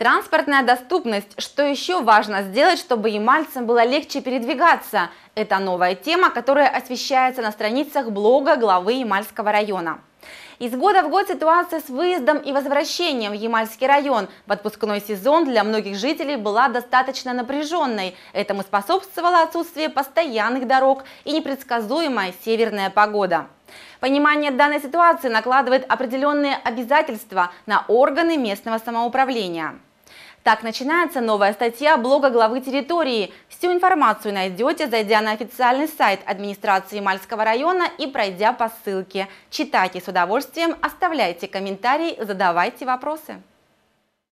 Транспортная доступность. Что еще важно сделать, чтобы ямальцам было легче передвигаться? Это новая тема, которая освещается на страницах блога главы Ямальского района. Из года в год ситуация с выездом и возвращением в Ямальский район в отпускной сезон для многих жителей была достаточно напряженной. Этому способствовало отсутствие постоянных дорог и непредсказуемая северная погода. Понимание данной ситуации накладывает определенные обязательства на органы местного самоуправления. Так начинается новая статья блога главы территории. Всю информацию найдете, зайдя на официальный сайт администрации Мальского района и пройдя по ссылке. Читайте с удовольствием, оставляйте комментарии, задавайте вопросы.